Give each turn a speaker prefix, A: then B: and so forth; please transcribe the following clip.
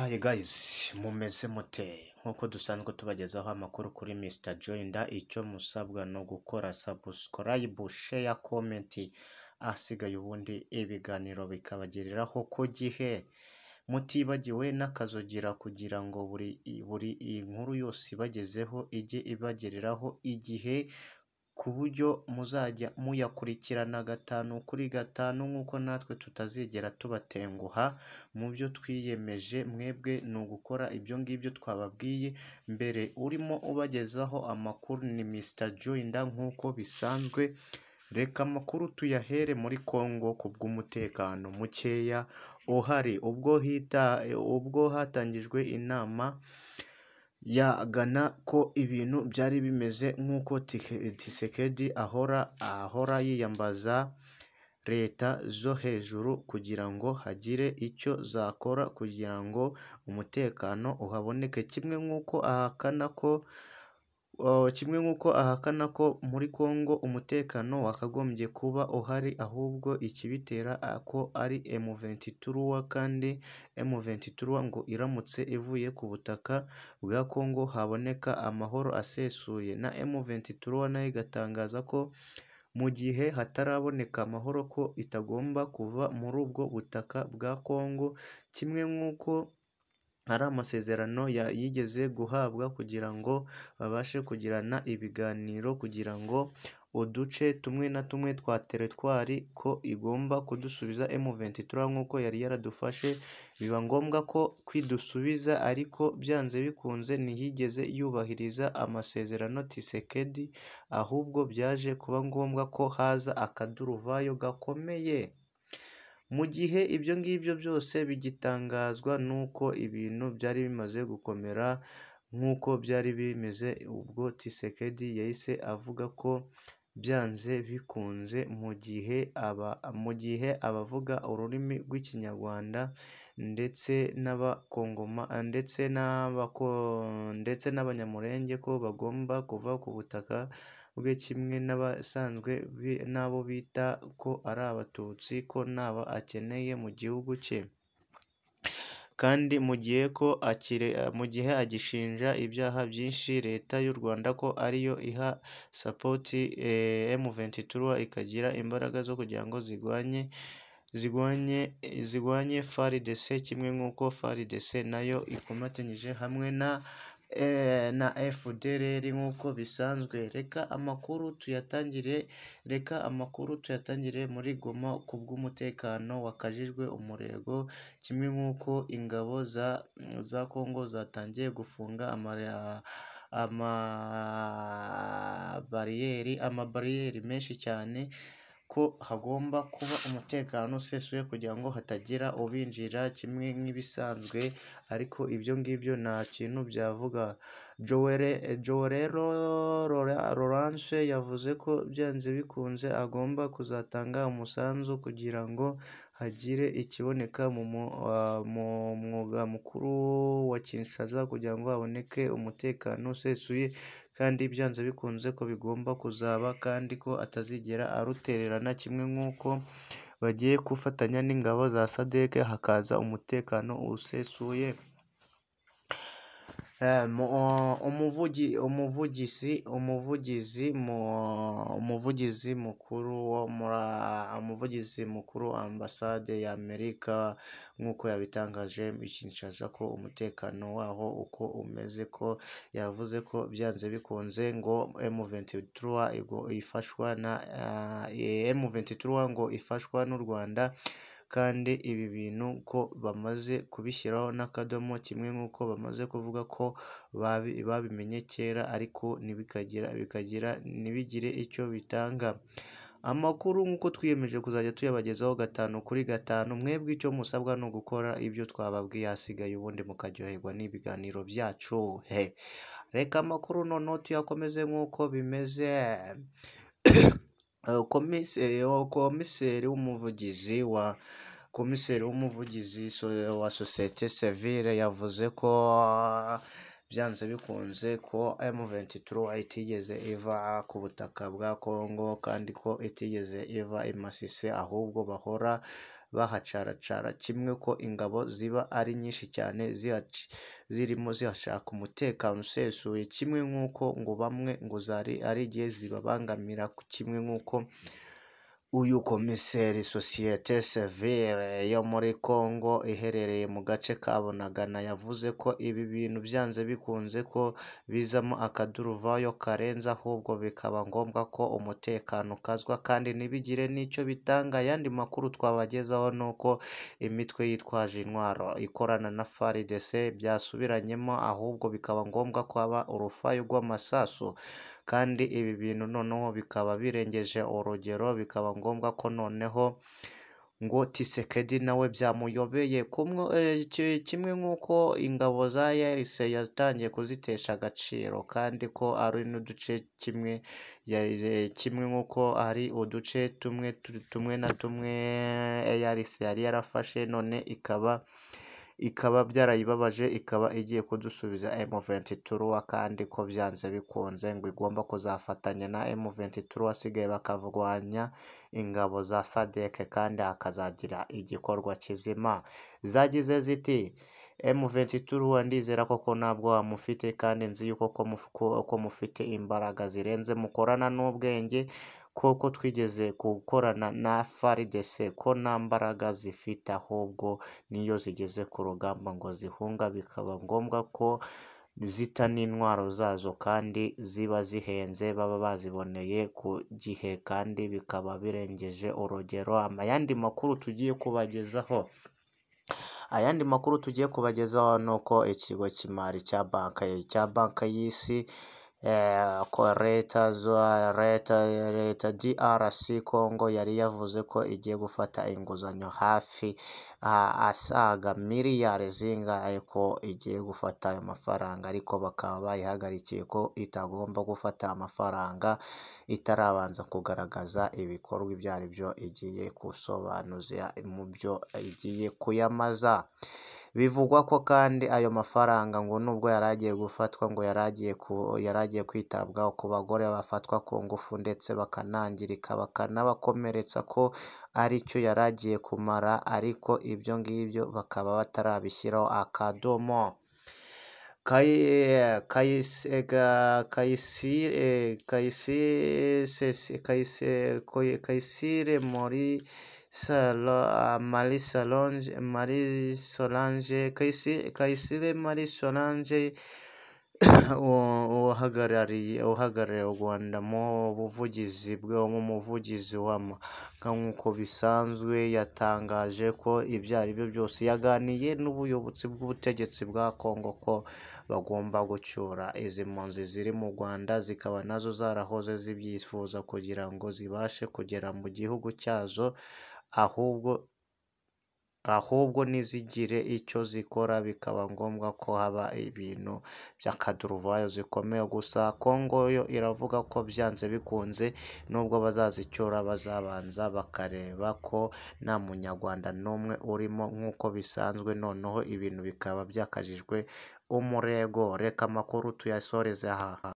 A: hayi gayizi mumeze mute nk'uko dusanzwe tubagezaho amakuru kuri misita joyinda icyo musabwa no gukora sabusikarayibu sheya komenti ahasigaye ubundi ibiganiro bikabagereraho ku gihe mutibagiwe n'akazogera kugira ngo buri buri iyi nkuru yose ibagezeho ijye ibagereraho igihe ku buryo muzajya muyakurikirana gatanu kuri gatanu nk'uko natwe tutazigera tubatenguha mu byo twiyemeje mwebwe ni ugukora ibyo ngibyo twababwiye mbere urimo ubagezaho amakuru ni Mr joinda nk'uko bisanzwe reka amakuru tuyahere muri Congo ku bw'umutekano mukeya uhari ubwo hatangijwe inama yagana ko ibintu byari bimeze nk'uko Tshisekedi ahora ahora yiyambaza leta zo hejuru kugira ngo hagire icyo zakora kugira ngo umutekano uhaboneke kimwe nk'uko ahakana ko kimwe nk'uko ahakana ko muri Congo umutekano wakagombye kuba uhari ahubwo ikibitera ko ari M23 kandi M23 ngo iramutse ivuye ku butaka bwa Congo haboneka amahoro asesuye na M23 nayo igatangaza ko mu gihe hataraboneka amahoro ko itagomba kuva muri ubwo butaka bwa Congo kimwe nk'uko ari amasezerano yigeze guhabwa kugira ngo babashe kugirana ibiganiro kugira ngo uduce tumwe na tumwe twa teritwari ko igomba kudusubiza emuventi tura nk'uko yari yaradufashe biba ngombwa ko kwidusubiza ariko byanze bikunze ntiyigeze yubahiriza amasezerano tisekedi ahubwo byaje kuba ngombwa ko haza akaduruvayo gakomeye. Mu gihe ibyo ngibyo byose bigitangazwa n'uko ibintu byari bimaze gukomera nk'uko byari bimeze ubwo Tshisekedi yahise avuga ko byanze bikunze mu gihe mu gihe abavuga ururimi rw'Ikinyarwanda ndetse ndetse ndetse n’abanyamurenge ko bagomba kuva ku butaka bwe kimwe n'abasanzwe n'abo bita ko ari abatutsi ko ntabo akeneye mu gihugu cye kandi mu gihe ko akire mu gihe agishinja ibyaha byinshi leta y'u Rwanda ko ariyo iha sapoti eh, M23 ikagira imbaraga zo kugira ngo zigwanye zigwanye zigwanye FARDC kimwe nk'uko FARDC nayo ikomatanyije hamwe na E, na FDLR nk'uko bisanzwe reka amakuru tuyatangire reka amakuru tuyatangire muri Goma ku bw'umutekano wakajijwe umurego kimwe nk'uko ingabo za za Kongo zatangiye gufunga amara amabariyeri amabariyeri menshi cyane ko hagomba kuba umutekano usesuye kugira ngo hatagira ubinjira kimwe nk'ibisanzwe ariko ibyo ngibyo nta kintu byavuga Joerero Lawrence yavuze ko byanze bikunze agomba kuzatanga umusanzu kugira ngo hagire ikiboneka mu ah, mwuga mukuru wa Kinshasa kugira ngo haboneke umutekano usesuye kandi byanze bikunze ko bigomba kuzaba kandi ko atazigera arutererana kimwe nk'uko bagiye gufatanya n'ingabo za SADC hakaza umutekano usesuye Eh, eh, umuvugizi umuvugizi umuvugizi eh, mukuru wo muri umuvugizi mukuru ambasade ya amerika nk'uko yabitangaje bikinshaza ko umutekano waho uko umeze ko yavuze ko byanze bikunze ngo M23 ifashwa na M23 ngo ifashwa n'u Rwanda kandi ibi bintu ko bamaze kubishyiraho n'akadomo kimwe nk'uko bamaze kuvuga ko babimenye kera ariko ntibigire icyo bitanga. Amakuru nk'uko twiyemeje kuzajya tuyabagezaho gatanu kuri gatanu, mwebwe icyo musabwa ni ugukora ibyo twababwiye hasigaye ubundi mukaryoherwa n'ibiganiro byacu. Reka amakuru noneho tuyakomeze nk'uko bimeze. Komiseri w'umuvugizi wa komiseri w'umuvugizi wa sosiyete sivire yavuze ko byanze bikunze ko M23 itigeze iva ku butaka bwa Kongo kandi ko itigeze iva i Masisi ahubwo bahora bahacaracara kimwe ko ingabo ziba ari nyinshi cyane zirimo zihashaka umutekano usesuye kimwe nk'uko ngo bamwe ngo zari ari igihe zibabangamira kimwe nk'uko Uyu komiseri sosiyete sivire yo muri Congo iherereye mu gace ka Bunagana yavuze ko ibi bintu byanze bikunze ko bizamo akaduruvayo karenze ahubwo bikaba ngombwa ko umutekano ukazwa kandi ntibigire n'icyo bitanga, ayandi makuru twabagezaho ni uko imitwe yitwaje intwaro ikorana na FARDC byasubiranyemo ahubwo bikaba ngombwa ko haba urufayo rw'amasasu. kandi ibi bintu noneho bikaba birengeje urugero bikaba ngombwa ko noneho ngo tisekedi nawe byamuyobeye eh, kimwe nk'uko ingabo za yarise yatangiye kuzitesha agaciro kandi ko ari n'uduce kimwe eh, kimwe nk'uko ari uduce tumwe tumwe na tumwe yarise yari yarafashe none ikaba ikaba byarayibabaje ikaba igiye kudusubiza M23 kandi ko byanze bikunze ngo igomba kuzafatanya na M23 asigaye bakarwanya ingabo za SADC kandi akazagira igikorwa kizima zagize ziti M23 ndizera koko ntabwo wamufite kandi nzi yuko ko mufite imbaraga zirenze mukorana n'ubwenge koko twigeze gukorana na FARDC ko nta mbaraga zifite ahubwo n'iyo zigeze ku rugamba ngo zihunga bikaba ngombwa ko zita n'intwaro zazo kandi ziba zihenze baba baziboneye ku gihe kandi bikaba birengeje urugero ayandi makuru tugiye kubagezaho ayandi makuru tugiye kubagezaho ni uko ikigo cy'imari cya banki y'isi Leta eh, leta leta DRC Congo yari yavuze ko igiye gufata inguzanyo hafi asaga miliyari zingahe ko igiye gufata ayo mafaranga ariko bakaba bayihagarikiye ko itagomba gufata amafaranga itarabanza kugaragaza ibikorwa ibyo ari byo igiye gusobanuza mu byo igiye kuyamaza. Bivugwa ko kandi ayo mafaranga ngo nubwo yari agiye gufatwa ngo yari agiye kwitabwaho ku bagore bafatwa ku ngufu ndetse bakanangirika bakanabakomeretsa ko ari cyo yari agiye kumara ariko ibyo ngibyo bakaba batarabishyiraho akadomo. Kayisire muri Marie Solange, Marie Solange Kayisire Marie Solange uhagarariye uhagarariye u Rwanda mu buvugizi bwe mu nk'umuvugizi wama nk'uko bisanzwe yatangaje ko ibyo ari byo byose yaganiye n'ubuyobozi bw'ubutegetsi bwa Kongo ko bagomba gucyura izi mpunzi ziri mu Rwanda zikaba nazo zarahoze zibyifuza kugira ngo zibashe kugera mu gihugu cyazo ahubwo ahubwo ntizigire icyo zikora bikaba ngombwa ko haba ibintu by'akaduruvayo zikomeye gusa Congo yo iravuga ko byanze bikunze nubwo bazazicyura bazabanza bakareba ko nta munyarwanda n'umwe urimo nk'uko bisanzwe noneho ibintu bikaba byakajijwe umurego reka amakuru tuyasoreze aha.